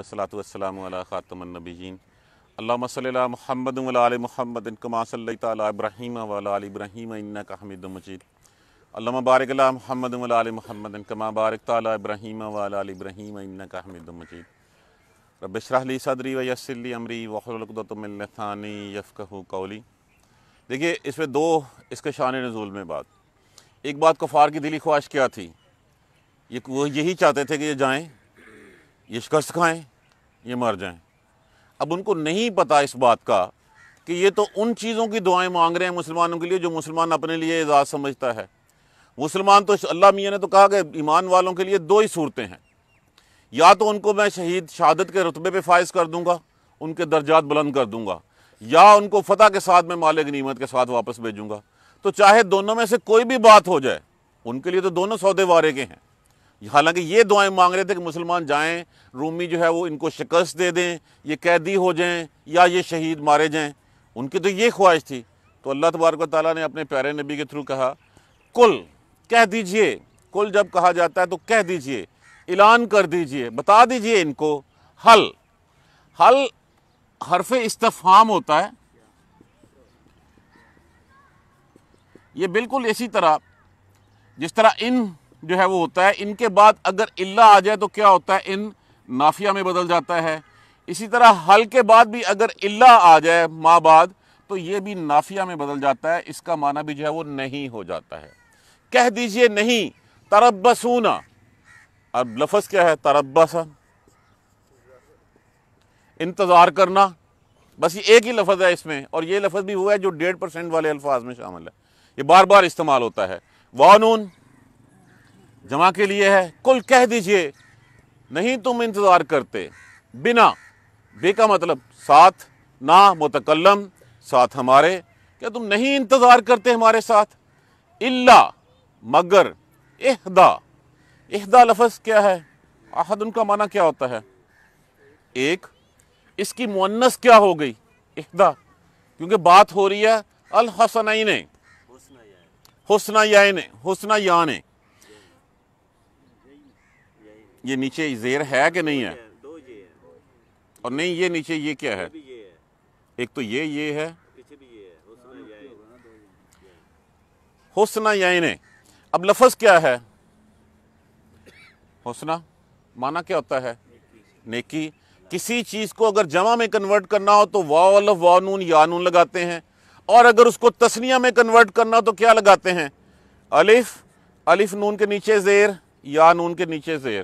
السلام والسلام علیہ خاتم النبیین اللہم صلی اللہ محمد علی محمد انکم صلی اللہ حمید مجید اللہم بارک اللہ محمد محمد علی محمد آبارک تعالی ابراہیم علی ابراہیم انکا حمید مجید رب اشرح لی صدری و حلو لکدت من لثانی یفکہو قولی دیکھیے اس میں دو اس کے شان نزول میں بات ایک بات کفار کی دلی خواہش کیا تھی یہ وہ یہی چاہتے تھے کہ یہ جائیں یہ شکست کھائیں یہ مر جائیں اب ان کو نہیں پتہ اس بات کا کہ یہ تو ان چیزوں کی دعائیں مانگ رہے ہیں مسلمانوں کے لیے جو مسلمان اپنے لیے اعزاز سمجھتا ہے مسلمان تو اللہ میاں نے تو کہا کہ ایمان والوں کے لیے دو ہی صورتیں ہیں یا تو ان کو میں شہید شہادت کے رتبے پہ فائز کر دوں گا ان کے درجات بلند کر دوں گا یا ان کو فتح کے ساتھ میں مالک نعمت کے ساتھ واپس بھیجوں گا تو چاہے دونوں میں سے کوئی بھی بات ہو جائے ان کے لیے تو دونوں سودے وارے کے ہیں حالانکہ یہ دعائیں مانگ رہے تھے کہ مسلمان جائیں رومی جو ہے وہ ان کو شکست دے دیں یہ قیدی ہو جائیں یا یہ شہید مارے جائیں ان کی تو یہ خواہش تھی تو اللہ تبارک و تعالیٰ نے اپنے پیارے نبی کے تھرو کہا کل کہہ دیجئے کل جب کہا جاتا ہے تو کہہ دیجئے اعلان کر دیجئے بتا دیجئے ان کو حل حل حرف استفام ہوتا ہے یہ بالکل اسی طرح جس طرح ان جو ہے وہ ہوتا ہے ان کے بعد اگر اللہ آ جائے تو کیا ہوتا ہے ان نافیہ میں بدل جاتا ہے اسی طرح حل کے بعد بھی اگر اللہ آ جائے ماں بعد تو یہ بھی نافیہ میں بدل جاتا ہے اس کا معنی بھی جو ہے وہ نہیں ہو جاتا ہے کہہ دیجئے نہیں تربسونا اب لفظ کیا ہے تربسا انتظار کرنا بس یہ ایک ہی لفظ ہے اس میں اور یہ لفظ بھی ہوا ہے جو ڈیڑھ پرسینٹ والے الفاظ میں شامل ہے یہ بار بار استعمال ہوتا ہے وانون جمع کے لیے ہے کل کہہ دیجئے نہیں تم انتظار کرتے بنا بے کا مطلب ساتھ نا متکلم ساتھ ہمارے کیا تم نہیں انتظار کرتے ہمارے ساتھ اللہ مگر احدا احدا لفظ کیا ہے احد ان کا معنی کیا ہوتا ہے ایک اس کی مونس کیا ہو گئی احدا کیونکہ بات ہو رہی ہے الحسن حسنا حسنا یا نے یہ نیچے زیر ہے کہ نہیں ہے اور نہیں یہ نیچے یہ کیا ہے ایک تو یہ یہ ہے حسنا یعنی اب لفظ کیا ہے حسنا مانا کیا ہوتا ہے نیکی کسی چیز کو اگر جمع میں کنورٹ کرنا ہو تو واو الف وا نون یا نون لگاتے ہیں اور اگر اس کو تسنیہ میں کنورٹ کرنا ہو تو کیا لگاتے ہیں الف الف نون کے نیچے زیر یا نون کے نیچے زیر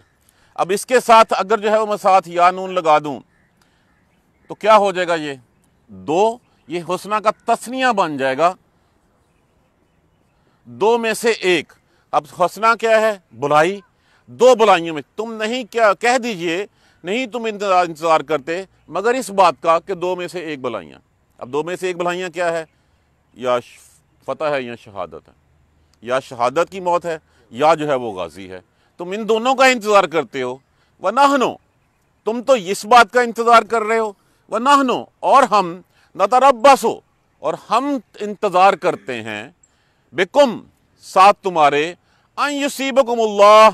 اب اس کے ساتھ اگر جو ہے وہ میں ساتھ یا نون لگا دوں تو کیا ہو جائے گا یہ دو یہ حسنہ کا تسنیہ بن جائے گا دو میں سے ایک اب حسنہ کیا ہے بلائی دو بلائیوں میں تم نہیں کیا کہہ دیجئے نہیں تم انتظار کرتے مگر اس بات کا کہ دو میں سے ایک بلائیاں اب دو میں سے ایک بلائیاں کیا ہے یا فتح ہے یا شہادت ہے یا شہادت کی موت ہے یا جو ہے وہ غازی ہے تم ان دونوں کا انتظار کرتے ہو و تم تو اس بات کا انتظار کر رہے ہو وہ نہنو اور ہم نتربسو اور ہم انتظار کرتے ہیں بکم ساتھ تمہارے ان یوسیب اللہ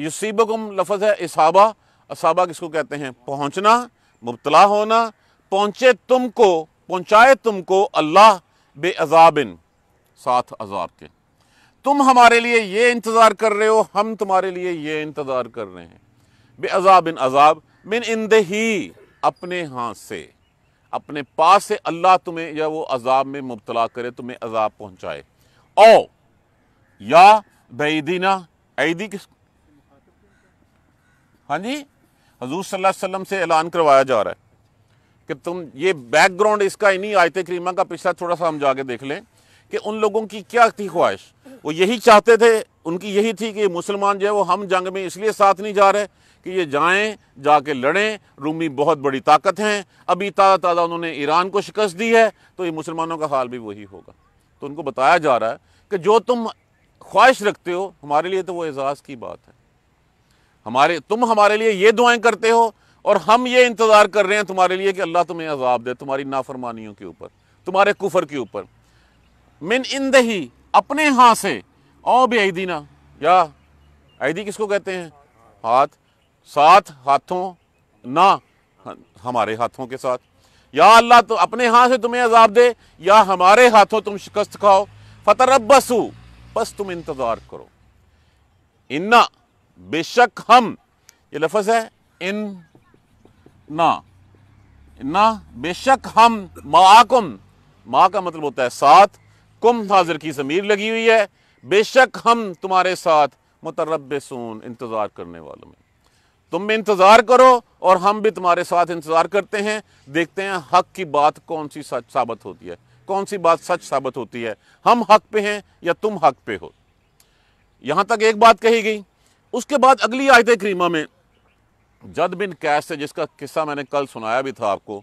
یوسیب لفظ ہے اصحابہ اصحابہ کس کو کہتے ہیں پہنچنا مبتلا ہونا پہنچے تم کو پہنچائے تم کو اللہ بے عذابن ساتھ عذاب کے تم ہمارے لیے یہ انتظار کر رہے ہو ہم تمہارے لیے یہ انتظار کر رہے ہیں بے عذاب ان عذاب من اندہی اپنے ہاں سے اپنے پاس سے اللہ تمہیں یا وہ عذاب میں مبتلا کرے تمہیں عذاب پہنچائے او یا عیدی کس ہاں جی حضور صلی اللہ علیہ وسلم سے اعلان کروایا جا رہا ہے کہ تم یہ بیک گراؤنڈ اس کا انہی آیت کریمہ کا پچھلا تھوڑا سا ہم جا کے دیکھ لیں کہ ان لوگوں کی کیا تھی خواہش وہ یہی چاہتے تھے ان کی یہی تھی کہ مسلمان جو ہے وہ ہم جنگ میں اس لیے ساتھ نہیں جا رہے کہ یہ جائیں جا کے لڑیں رومی بہت بڑی طاقت ہیں ابھی تازہ تازہ انہوں نے ایران کو شکست دی ہے تو یہ مسلمانوں کا حال بھی وہی ہوگا تو ان کو بتایا جا رہا ہے کہ جو تم خواہش رکھتے ہو ہمارے لیے تو وہ اعزاز کی بات ہے ہمارے تم ہمارے لیے یہ دعائیں کرتے ہو اور ہم یہ انتظار کر رہے ہیں تمہارے لیے کہ اللہ تمہیں عذاب دے تمہاری نافرمانیوں کے اوپر تمہارے کفر کے اوپر من اندہی اپنے ہاں سے او بے عیدینہ یا عیدی کس کو کہتے ہیں ہاتھ ساتھ ہاتھوں نہ ہمارے ہاتھوں کے ساتھ یا اللہ تو اپنے ہاں سے تمہیں عذاب دے یا ہمارے ہاتھوں تم شکست کھاؤ فتربسو بس تم انتظار کرو انا بے شک ہم یہ لفظ ہے ان نا نہ بے شک ہم معاکم ما کا مطلب ہوتا ہے ساتھ کم حاضر کی ضمیر لگی ہوئی ہے بے شک ہم تمہارے ساتھ مترب سون انتظار کرو اور ہم بھی تمہارے ساتھ انتظار کرتے ہیں دیکھتے ہیں حق کی بات کون سی سچ ثابت ہوتی ہے کون سی بات سچ ثابت ہوتی ہے ہم حق پہ ہیں یا تم حق پہ ہو یہاں تک ایک بات کہی گئی اس کے بعد اگلی آیت کریمہ میں جد بن کیس سے جس کا قصہ میں نے کل سنایا بھی تھا آپ کو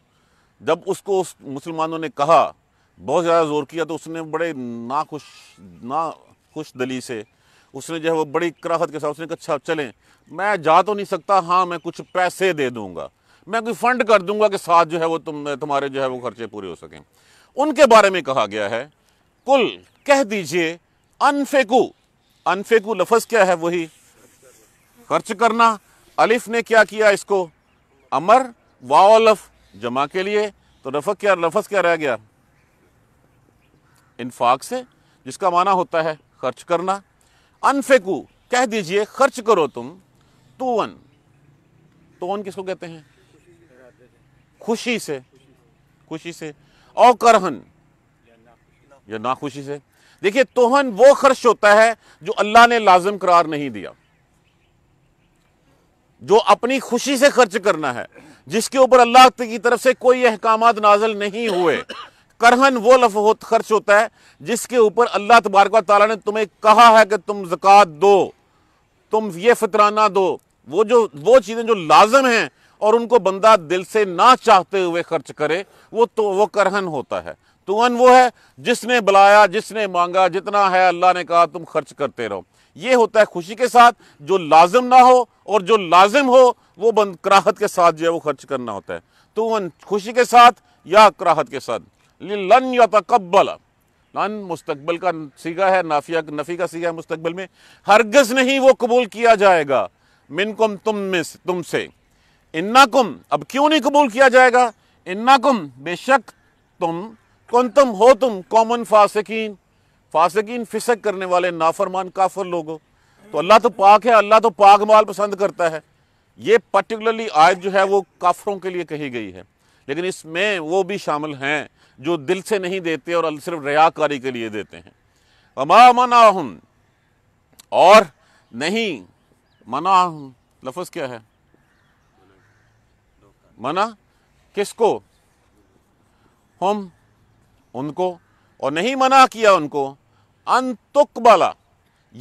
جب اس کو مسلمانوں نے کہا بہت زیادہ زور کیا تو اس نے بڑے ناخوش نا خوش دلی سے اس نے جو ہے وہ بڑی کراہت کے ساتھ اس نے کہا اچھا، چلیں میں جا تو نہیں سکتا ہاں میں کچھ پیسے دے دوں گا میں کوئی فنڈ کر دوں گا کہ ساتھ جو ہے وہ تم تمہارے جو ہے وہ خرچے پورے ہو سکیں ان کے بارے میں کہا گیا ہے کل کہہ دیجئے انفیکو انفیکو لفظ کیا ہے وہی خرچ کرنا الف نے کیا کیا اس کو امر واف جمع کے لیے تو رفق کیا لفظ کیا رہ گیا انفاق سے جس کا معنی ہوتا ہے خرچ کرنا کہہ دیجئے خرچ کرو تم کس کو کہتے ہیں خوشی سے خوشی سے او کرہن یا خوشی سے دیکھیے توہن وہ خرچ ہوتا ہے جو اللہ نے لازم قرار نہیں دیا جو اپنی خوشی سے خرچ کرنا ہے جس کے اوپر اللہ کی طرف سے کوئی احکامات نازل نہیں ہوئے کرہن وہ لفظ خرچ ہوتا ہے جس کے اوپر اللہ تبارک و تعالیٰ نے تمہیں کہا ہے کہ تم زکوٰۃ دو تم یہ فطرانہ دو وہ جو وہ چیزیں جو لازم ہیں اور ان کو بندہ دل سے نہ چاہتے ہوئے خرچ کرے وہ تو وہ کرہن ہوتا ہے تو ان وہ ہے جس نے بلایا جس نے مانگا جتنا ہے اللہ نے کہا تم خرچ کرتے رہو یہ ہوتا ہے خوشی کے ساتھ جو لازم نہ ہو اور جو لازم ہو وہ بند کراہت کے ساتھ جو ہے وہ خرچ کرنا ہوتا ہے تو ان خوشی کے ساتھ یا کراہت کے ساتھ لن لن مستقبل کا سیگا ہے کا ہے مستقبل میں ہرگز نہیں وہ قبول کیا جائے گا منکم تم سے اب کیوں نہیں قبول کیا جائے گا بے شک تم کن تم ہو تم کامن فاسقین فاسقین فسق کرنے والے نافرمان کافر لوگ تو اللہ تو پاک ہے اللہ تو پاک مال پسند کرتا ہے یہ پرٹیکولرلی آیت جو ہے وہ کافروں کے لیے کہی گئی ہے لیکن اس میں وہ بھی شامل ہیں جو دل سے نہیں دیتے اور صرف ریاکاری کے لیے دیتے ہیں وما اور نہیں منا لفظ کیا ہے کس کو ہم ان کو اور نہیں منع کیا ان کو انتک بالا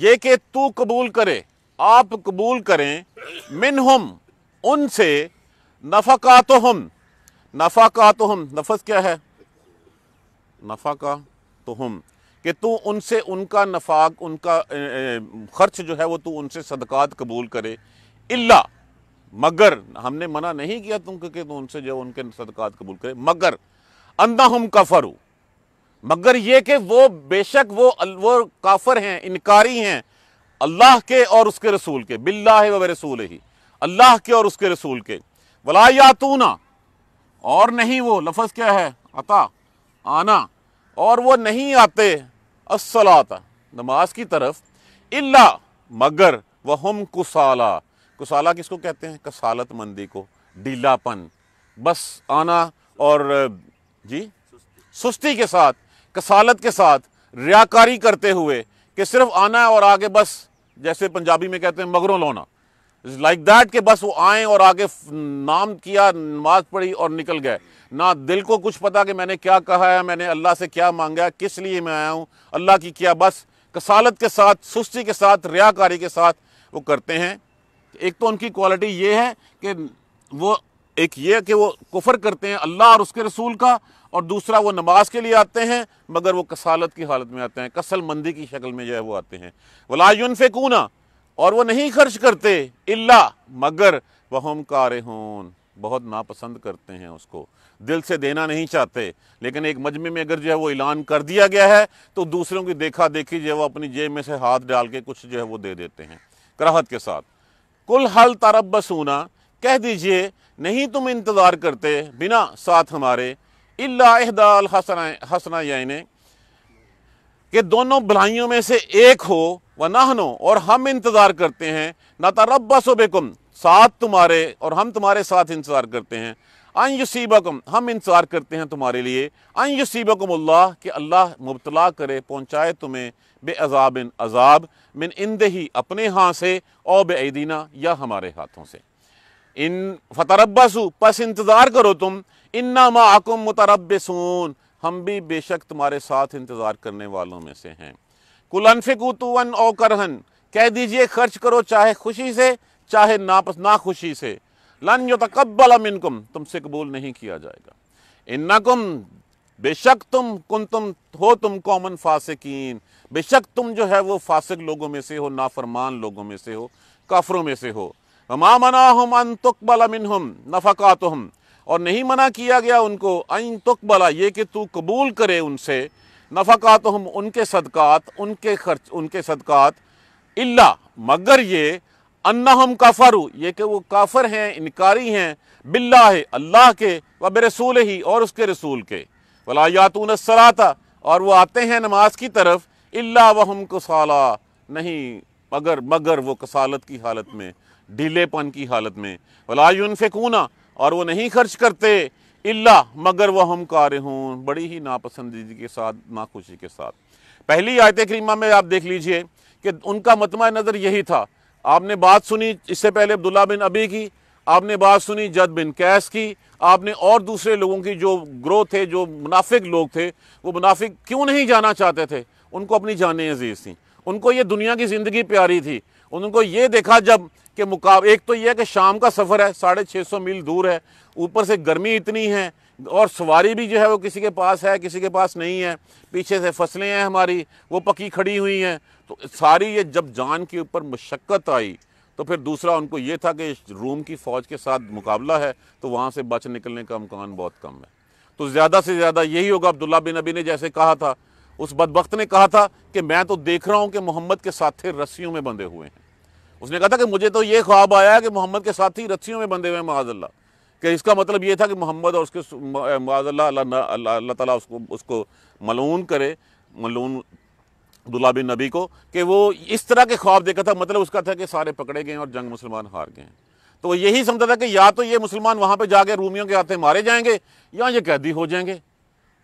یہ کہ تو قبول کرے آپ قبول کریں منہم ان سے نفقاتہم تو نفا کا تو ہم نفس کیا ہے نفا کا تو ہم کہ تو ان سے ان کا نفاق ان کا خرچ جو ہے وہ تو ان سے صدقات قبول کرے اللہ مگر ہم نے منع نہیں کیا تم کہ تو ان سے جو ان کے صدقات قبول کرے مگر اندہ ہم کافر مگر یہ کہ وہ بے شک وہ کافر ہیں انکاری ہیں اللہ کے اور اس کے رسول کے باللہ و رسول ہی اللہ کے اور اس کے رسول کے بلا یا اور نہیں وہ لفظ کیا ہے عطا آنا اور وہ نہیں آتے اصلات نماز کی طرف اللہ مگر وہ کسالا کسالا کس کو کہتے ہیں کسالت مندی کو ڈیلا پن بس آنا اور جی سستی کے ساتھ کسالت کے ساتھ ریاکاری کرتے ہوئے کہ صرف آنا اور آگے بس جیسے پنجابی میں کہتے ہیں مگروں لونا لائک دیٹ کہ بس وہ آئیں اور آگے نام کیا نماز پڑھی اور نکل گئے نہ دل کو کچھ پتا کہ میں نے کیا کہا ہے میں نے اللہ سے کیا مانگا ہے کس لیے میں آیا ہوں اللہ کی کیا بس کسالت کے ساتھ سستی کے ساتھ ریاکاری کے ساتھ وہ کرتے ہیں ایک تو ان کی کوالٹی یہ ہے کہ وہ ایک یہ کہ وہ کفر کرتے ہیں اللہ اور اس کے رسول کا اور دوسرا وہ نماز کے لیے آتے ہیں مگر وہ کسالت کی حالت میں آتے ہیں کسل مندی کی شکل میں جو ہے وہ آتے ہیں ولا لائن اور وہ نہیں خرچ کرتے اللہ مگر وہم کارہون بہت ناپسند کرتے ہیں اس کو دل سے دینا نہیں چاہتے لیکن ایک مجمع میں اگر جو ہے وہ اعلان کر دیا گیا ہے تو دوسروں کی دیکھا دیکھی جو ہے وہ اپنی جیب میں سے ہاتھ ڈال کے کچھ جو ہے وہ دے دیتے ہیں کراہت کے ساتھ کل حل ترب سونا کہہ دیجئے نہیں تم انتظار کرتے بنا ساتھ ہمارے اللہ احدال حسنا یعنی کہ دونوں بلائیوں میں سے ایک ہو ونہنو نہنو اور ہم انتظار کرتے ہیں نہ رب سو ساتھ تمہارے اور ہم تمہارے ساتھ انتظار کرتے ہیں ان یسیبکم ہم انتظار کرتے ہیں تمہارے لیے ان یسیبکم اللہ کہ اللہ مبتلا کرے پہنچائے تمہیں بے عذاب عذاب من اندہی اپنے ہاں سے او بے عیدینہ یا ہمارے ہاتھوں سے ان فتربسو پس انتظار کرو تم انا معکم متربسون ہم بھی بے شک تمہارے ساتھ انتظار کرنے والوں میں سے ہیں کلنفکو تو ان او کرہن کہہ دیجئے خرچ کرو چاہے خوشی سے چاہے ناپس نہ خوشی سے لن جو تقبل منکم تم سے قبول نہیں کیا جائے گا انکم بے شک تم کنتم ہو تم قومن فاسقین بے شک تم جو ہے وہ فاسق لوگوں میں سے ہو نافرمان لوگوں میں سے ہو کافروں میں سے ہو وما مناہم ان تقبل منہم نفقاتہم اور نہیں منع کیا گیا ان کو ان تقبل یہ کہ تو قبول کرے ان سے نفقات ہم ان ان ان کے کے کے صدقات صدقات خرچ مگر یہ انہم کافرو یہ کہ وہ کافر ہیں انکاری ہیں باللہ اللہ کے و برسول ہی اور اس کے رسول کے ولا یا اور وہ آتے ہیں نماز کی طرف اللہ وہم کسالا کسالہ نہیں مگر مگر وہ کسالت کی حالت میں ڈھیلے پن کی حالت میں ولا ان اور وہ نہیں خرچ کرتے اللہ مگر وہ کارہون بڑی ہی ناپسندیدی کے ساتھ ناخوشی کے ساتھ پہلی آیت کریمہ میں آپ دیکھ لیجئے کہ ان کا مطمع نظر یہی تھا آپ نے بات سنی اس سے پہلے عبداللہ بن ابی کی آپ نے بات سنی جد بن کیس کی آپ نے اور دوسرے لوگوں کی جو گروہ تھے جو منافق لوگ تھے وہ منافق کیوں نہیں جانا چاہتے تھے ان کو اپنی جانیں عزیز تھیں ان کو یہ دنیا کی زندگی پیاری تھی ان کو یہ دیکھا جب کہ مقاب ایک تو یہ ہے کہ شام کا سفر ہے ساڑھے چھ سو میل دور ہے اوپر سے گرمی اتنی ہے اور سواری بھی جو ہے وہ کسی کے پاس ہے کسی کے پاس نہیں ہے پیچھے سے فصلیں ہیں ہماری وہ پکی کھڑی ہوئی ہیں تو ساری یہ جب جان کے اوپر مشقت آئی تو پھر دوسرا ان کو یہ تھا کہ روم کی فوج کے ساتھ مقابلہ ہے تو وہاں سے بچ نکلنے کا امکان بہت کم ہے تو زیادہ سے زیادہ یہی ہوگا عبداللہ بن نبی نے جیسے کہا تھا اس بدبخت نے کہا تھا کہ میں تو دیکھ رہا ہوں کہ محمد کے ساتھ رسیوں میں بندے ہوئے ہیں اس نے کہا تھا کہ مجھے تو یہ خواب آیا ہے کہ محمد کے ساتھ ہی رسیوں میں بندھے ہوئے ہیں اللہ کہ اس کا مطلب یہ تھا کہ محمد اور اس کے معاذ اللہ اللہ اللہ تعالیٰ اس کو اس کو ملون کرے ملون بن نبی کو کہ وہ اس طرح کے خواب دیکھا تھا مطلب اس کا تھا کہ سارے پکڑے گئے اور جنگ مسلمان ہار گئے تو وہ یہی سمجھا تھا کہ یا تو یہ مسلمان وہاں پہ جا کے رومیوں کے ہاتھیں مارے جائیں گے یا یہ قیدی ہو جائیں گے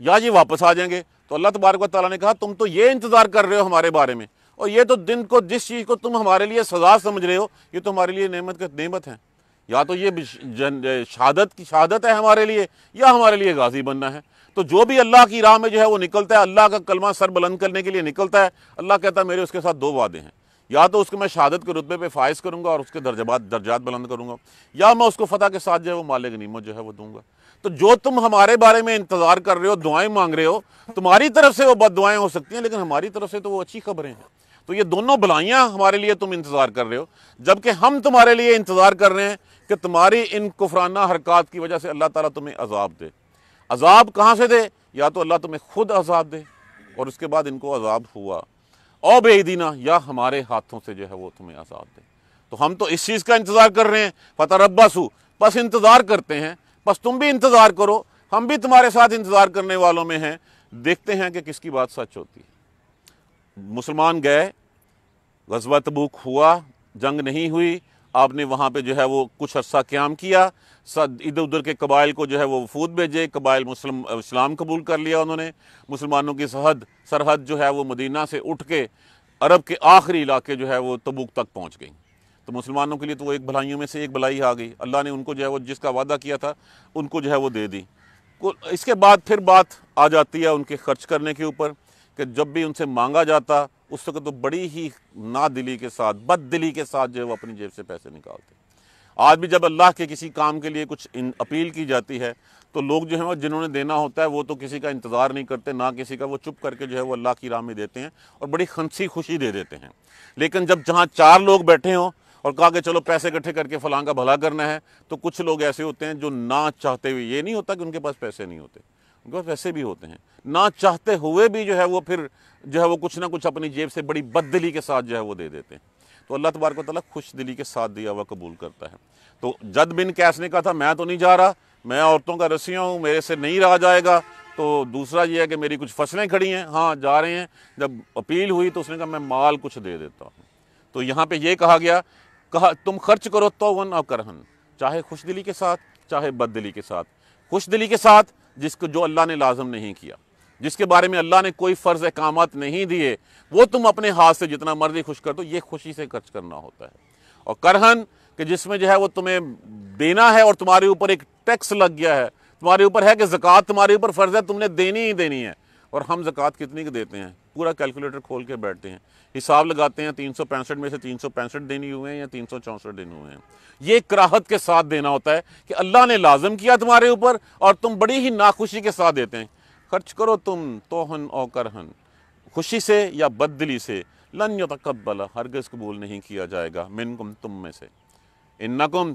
یا یہ واپس آ جائیں گے تو اللہ تبارک و تعالیٰ نے کہا تم تو یہ انتظار کر رہے ہو ہمارے بارے میں اور یہ تو دن کو جس چیز کو تم ہمارے لیے سزا سمجھ رہے ہو یہ تو ہمارے لیے نعمت کا نعمت ہے یا تو یہ شہادت کی شہادت ہے ہمارے لیے یا ہمارے لیے غازی بننا ہے تو جو بھی اللہ کی راہ میں جو ہے وہ نکلتا ہے اللہ کا کلمہ سر بلند کرنے کے لیے نکلتا ہے اللہ کہتا ہے میرے اس کے ساتھ دو وعدے ہیں یا تو اس کو میں شہادت کے رتبے پہ فائز کروں گا اور اس کے درجات درجات بلند کروں گا یا میں اس کو فتح کے ساتھ جو ہے وہ مال غنیمت جو ہے وہ دوں گا تو جو تم ہمارے بارے میں انتظار کر رہے ہو دعائیں مانگ رہے ہو تمہاری طرف سے وہ بد دعائیں ہو سکتی ہیں لیکن ہماری طرف سے تو وہ اچھی خبریں ہیں تو یہ دونوں بلائیاں ہمارے لیے تم انتظار کر رہے ہو جبکہ ہم تمہارے لیے انتظار کر رہے ہیں کہ تمہاری ان کفرانہ حرکات کی وجہ سے اللہ تعالیٰ تمہیں عذاب دے عذاب کہاں سے دے یا تو اللہ تمہیں خود عذاب دے اور اس کے بعد ان کو عذاب ہوا او بے دینا یا ہمارے ہاتھوں سے جو ہے وہ تمہیں عذاب دے تو ہم تو اس چیز کا انتظار کر رہے ہیں فتح ربا سو بس انتظار کرتے ہیں بس تم بھی انتظار کرو ہم بھی تمہارے ساتھ انتظار کرنے والوں میں ہیں دیکھتے ہیں کہ کس کی بات سچ ہوتی ہے مسلمان گئے غزوہ تبوک ہوا جنگ نہیں ہوئی آپ نے وہاں پہ جو ہے وہ کچھ عرصہ قیام کیا ادھر ادھر کے قبائل کو جو ہے وہ وفود بھیجے قبائل مسلم اسلام قبول کر لیا انہوں نے مسلمانوں کی سرحد سرحد جو ہے وہ مدینہ سے اٹھ کے عرب کے آخری علاقے جو ہے وہ تبوک تک پہنچ گئیں تو مسلمانوں کے لیے تو وہ ایک بھلائیوں میں سے ایک بھلائی آ گئی اللہ نے ان کو جو ہے وہ جس کا وعدہ کیا تھا ان کو جو ہے وہ دے دی اس کے بعد پھر بات آ جاتی ہے ان کے خرچ کرنے کے اوپر کہ جب بھی ان سے مانگا جاتا اس وقت تو بڑی ہی نادلی کے ساتھ بد دلی کے ساتھ جو ہے وہ اپنی جیب سے پیسے نکالتے آج بھی جب اللہ کے کسی کام کے لیے کچھ اپیل کی جاتی ہے تو لوگ جو ہیں وہ جنہوں نے دینا ہوتا ہے وہ تو کسی کا انتظار نہیں کرتے نہ کسی کا وہ چپ کر کے جو ہے وہ اللہ کی راہ میں دیتے ہیں اور بڑی خنسی خوشی دے دیتے ہیں لیکن جب جہاں چار لوگ بیٹھے ہوں اور کہا کہ چلو پیسے اکٹھے کر کے فلاں کا بھلا کرنا ہے تو کچھ لوگ ایسے ہوتے ہیں جو نہ چاہتے ہوئے یہ نہیں ہوتا کہ ان کے پاس پیسے نہیں ہوتے ویسے بھی ہوتے ہیں نہ چاہتے ہوئے بھی جو ہے وہ پھر جو ہے وہ کچھ نہ کچھ اپنی جیب سے بڑی بد دلی کے ساتھ جو ہے وہ دے دیتے ہیں تو اللہ تبارک و تعالیٰ خوش دلی کے ساتھ دیا ہوا قبول کرتا ہے تو جد بن کیس نے کہا تھا میں تو نہیں جا رہا میں عورتوں کا رسیوں ہوں میرے سے نہیں رہا جائے گا تو دوسرا یہ ہے کہ میری کچھ فصلیں کھڑی ہیں ہاں جا رہے ہیں جب اپیل ہوئی تو اس نے کہا میں مال کچھ دے دیتا ہوں تو یہاں پہ یہ کہا گیا کہا تم خرچ کرو تو ون اور کرہن چاہے خوش دلی کے ساتھ چاہے بد دلی کے ساتھ خوش دلی کے ساتھ جس کو جو اللہ نے لازم نہیں کیا جس کے بارے میں اللہ نے کوئی فرض احکامات نہیں دیے وہ تم اپنے ہاتھ سے جتنا مرضی خوش کر دو یہ خوشی سے خرچ کرنا ہوتا ہے اور کرہن کہ جس میں جو ہے وہ تمہیں دینا ہے اور تمہارے اوپر ایک ٹیکس لگ گیا ہے تمہارے اوپر ہے کہ زکوٰۃ تمہارے اوپر فرض ہے تم نے دینی ہی دینی ہے اور ہم زکوٰۃ کتنی کے دیتے ہیں پورا کیلکولیٹر کھول کے بیٹھتے ہیں حساب لگاتے ہیں تین سو پینسٹھ میں سے تین سو پینسٹھ دینی ہوئے ہیں یا تین سو چونسٹھ دینی ہوئے ہیں یہ ایک کے ساتھ دینا ہوتا ہے کہ اللہ نے لازم کیا تمہارے اوپر اور تم بڑی ہی ناخوشی کے ساتھ دیتے ہیں خرچ کرو تم توہن او کرہن خوشی سے یا بد دلی سے لن یتقبل ہرگز قبول نہیں کیا جائے گا من کم تم میں سے ان کم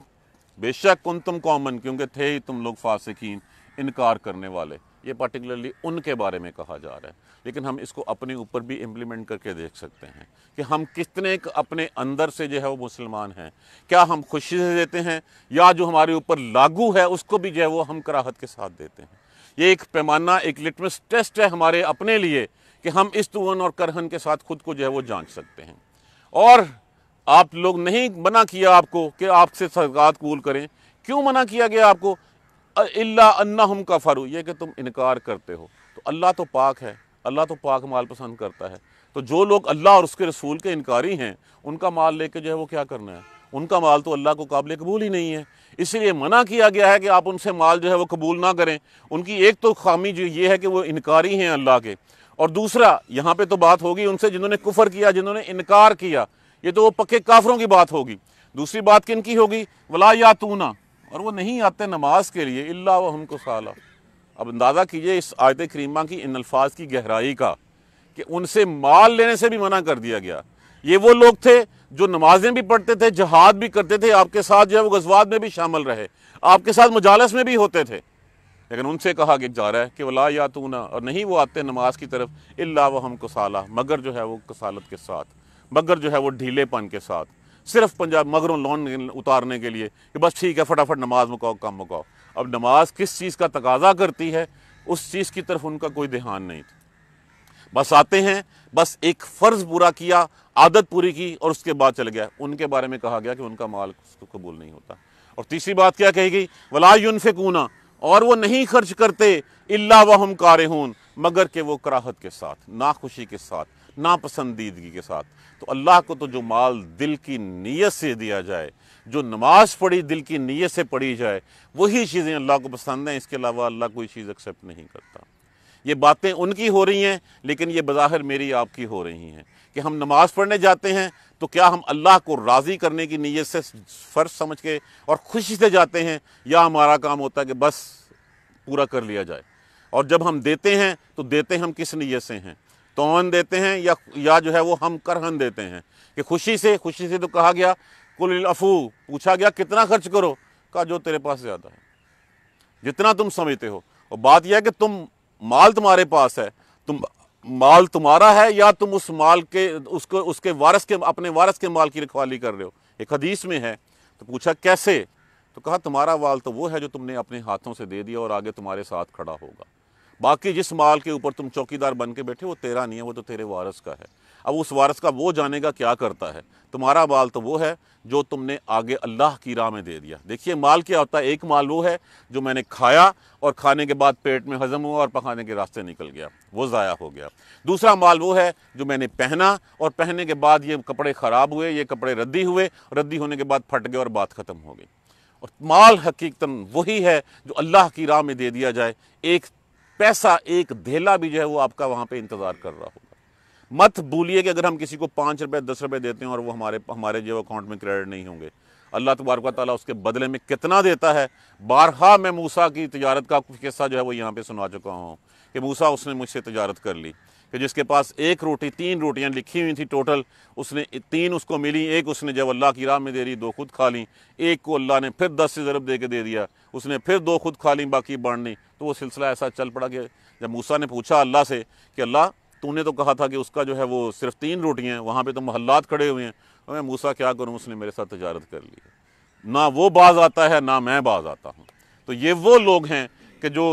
بے شک کن تم کامن کیونکہ تھے ہی تم لوگ فاسقین انکار کرنے والے یہ پارٹیکلرلی ان کے بارے میں کہا جا رہا ہے لیکن ہم اس کو اپنے اوپر بھی امپلیمنٹ کر کے دیکھ سکتے ہیں کہ ہم کتنے اپنے اندر سے جو ہے وہ مسلمان ہیں کیا ہم خوشی سے دیتے ہیں یا جو ہمارے اوپر لاگو ہے اس کو بھی جو ہے وہ ہم کراہت کے ساتھ دیتے ہیں یہ ایک پیمانہ ایک لٹمس ٹیسٹ ہے ہمارے اپنے لیے کہ ہم اس تون اور کرہن کے ساتھ خود کو جو ہے وہ جانچ سکتے ہیں اور آپ لوگ نہیں منع کیا آپ کو کہ آپ سے سرکات قبول کریں کیوں منع کیا گیا آپ کو اللہ انہم ہم کا یہ کہ تم انکار کرتے ہو تو اللہ تو پاک ہے اللہ تو پاک مال پسند کرتا ہے تو جو لوگ اللہ اور اس کے رسول کے انکاری ہیں ان کا مال لے کے جو ہے وہ کیا کرنا ہے ان کا مال تو اللہ کو قابل قبول ہی نہیں ہے اس لیے منع کیا گیا ہے کہ آپ ان سے مال جو ہے وہ قبول نہ کریں ان کی ایک تو خامی جو یہ ہے کہ وہ انکاری ہیں اللہ کے اور دوسرا یہاں پہ تو بات ہوگی ان سے جنہوں نے کفر کیا جنہوں نے انکار کیا یہ تو وہ پکے کافروں کی بات ہوگی دوسری بات کن کی ہوگی ولا یا تو نہ اور وہ نہیں آتے نماز کے لیے اللہ و ہم کو سالہ اب اندازہ کیجئے اس آیت کریمہ کی ان الفاظ کی گہرائی کا کہ ان سے مال لینے سے بھی منع کر دیا گیا یہ وہ لوگ تھے جو نمازیں بھی پڑھتے تھے جہاد بھی کرتے تھے آپ کے ساتھ جو ہے وہ غزوات میں بھی شامل رہے آپ کے ساتھ مجالس میں بھی ہوتے تھے لیکن ان سے کہا کہ جا رہا ہے کہ ولا یا تو اور نہیں وہ آتے نماز کی طرف اللہ و ہم کو مگر جو ہے وہ کسالت کے ساتھ مگر جو ہے وہ ڈھیلے پن کے ساتھ صرف پنجاب مگروں لون اتارنے کے لیے کہ بس ٹھیک ہے فٹافٹ نماز مکاؤ کام مکاؤ اب نماز کس چیز کا تقاضا کرتی ہے اس چیز کی طرف ان کا کوئی دھیان نہیں تھا بس آتے ہیں بس ایک فرض پورا کیا عادت پوری کی اور اس کے بعد چل گیا ان کے بارے میں کہا گیا کہ ان کا مال اس کو قبول نہیں ہوتا اور تیسری بات کیا کہی گئی ولا یونفا اور وہ نہیں خرچ کرتے اللہ وہم کار مگر کہ وہ کراہت کے ساتھ ناخوشی کے ساتھ ناپسندیدگی کے ساتھ تو اللہ کو تو جو مال دل کی نیت سے دیا جائے جو نماز پڑھی دل کی نیت سے پڑھی جائے وہی چیزیں اللہ کو پسند ہیں اس کے علاوہ اللہ کوئی چیز ایکسیپٹ نہیں کرتا یہ باتیں ان کی ہو رہی ہیں لیکن یہ بظاہر میری آپ کی ہو رہی ہیں کہ ہم نماز پڑھنے جاتے ہیں تو کیا ہم اللہ کو راضی کرنے کی نیت سے فرض سمجھ کے اور خوشی سے جاتے ہیں یا ہمارا کام ہوتا ہے کہ بس پورا کر لیا جائے اور جب ہم دیتے ہیں تو دیتے ہم کس نیت سے ہیں تومن دیتے ہیں یا جو ہے وہ ہم کرہن دیتے ہیں کہ خوشی سے خوشی سے تو کہا گیا کل الافو پوچھا گیا کتنا خرچ کرو کہا جو تیرے پاس زیادہ ہے جتنا تم سمجھتے ہو اور بات یہ ہے کہ تم مال تمہارے پاس ہے تم مال تمہارا ہے یا تم اس مال کے اس کو اس کے وارث کے اپنے وارث کے مال کی رکھوالی کر رہے ہو ایک حدیث میں ہے تو پوچھا کیسے تو کہا تمہارا وال تو وہ ہے جو تم نے اپنے ہاتھوں سے دے دیا اور آگے تمہارے ساتھ کھڑا ہوگا باقی جس مال کے اوپر تم چوکی دار بن کے بیٹھے وہ تیرا نہیں ہے وہ تو تیرے وارث کا ہے اب اس وارث کا وہ جانے کا کیا کرتا ہے تمہارا مال تو وہ ہے جو تم نے آگے اللہ کی راہ میں دے دیا دیکھیے مال کیا ہوتا ہے ایک مال وہ ہے جو میں نے کھایا اور کھانے کے بعد پیٹ میں ہضم ہوا اور پکانے کے راستے نکل گیا وہ ضائع ہو گیا دوسرا مال وہ ہے جو میں نے پہنا اور پہننے کے بعد یہ کپڑے خراب ہوئے یہ کپڑے ردی ہوئے ردی ہونے کے بعد پھٹ گئے اور بات ختم ہو گئی اور مال حقیقتاً وہی ہے جو اللہ کی راہ میں دے دیا جائے ایک پیسہ ایک دھیلا بھی جو ہے وہ آپ کا وہاں پہ انتظار کر رہا ہوگا مت بھولیے کہ اگر ہم کسی کو پانچ روپے دس روپے دیتے ہیں اور وہ ہمارے ہمارے جو اکاؤنٹ میں کریڈٹ نہیں ہوں گے اللہ و تعالیٰ اس کے بدلے میں کتنا دیتا ہے بارہا میں موسا کی تجارت کا قصہ جو ہے وہ یہاں پہ سنا چکا ہوں کہ موسا اس نے مجھ سے تجارت کر لی کہ جس کے پاس ایک روٹی تین روٹیاں لکھی ہوئی تھیں ٹوٹل اس نے تین اس کو ملی ایک اس نے جب اللہ کی راہ میں دے دی دو خود کھا لیں ایک کو اللہ نے پھر دس سے ضرب دے کے دے دیا اس نے پھر دو خود کھا لیں باقی بان نہیں تو وہ سلسلہ ایسا چل پڑا کہ جب موسا نے پوچھا اللہ سے کہ اللہ تو نے تو کہا تھا کہ اس کا جو ہے وہ صرف تین روٹیاں وہاں پہ تو محلات کھڑے ہوئے ہیں اور میں موسا کیا کروں اس نے میرے ساتھ تجارت کر لی نہ وہ باز آتا ہے نہ میں باز آتا ہوں تو یہ وہ لوگ ہیں کہ جو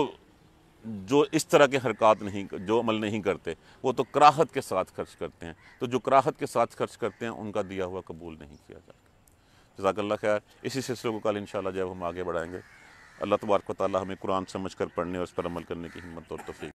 جو اس طرح کے حرکات نہیں جو عمل نہیں کرتے وہ تو کراہت کے ساتھ خرچ کرتے ہیں تو جو کراہت کے ساتھ خرچ کرتے ہیں ان کا دیا ہوا قبول نہیں کیا جاتا جزاک اللہ خیر اسی سلسلے کو کل انشاءاللہ جب ہم آگے بڑھائیں گے اللہ تبارک و تعالی ہمیں قرآن سمجھ کر پڑھنے اور اس پر عمل کرنے کی ہمت اور توفیق